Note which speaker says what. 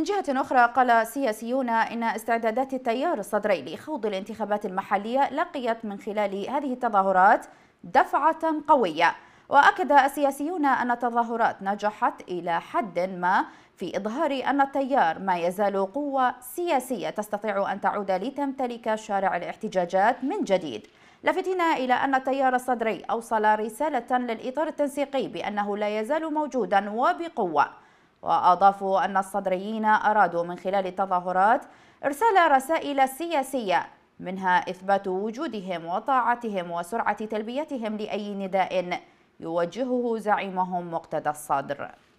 Speaker 1: من جهة أخرى قال سياسيون إن استعدادات التيار الصدري لخوض الانتخابات المحلية لقيت من خلال هذه التظاهرات دفعة قوية وأكد السياسيون أن التظاهرات نجحت إلى حد ما في إظهار أن التيار ما يزال قوة سياسية تستطيع أن تعود لتمتلك شارع الاحتجاجات من جديد لافتين إلى أن التيار الصدري أوصل رسالة للإطار التنسيقي بأنه لا يزال موجودا وبقوة وأضافوا أن الصدريين أرادوا من خلال التظاهرات إرسال رسائل سياسية منها إثبات وجودهم وطاعتهم وسرعة تلبيتهم لأي نداء يوجهه زعيمهم مقتدى الصدر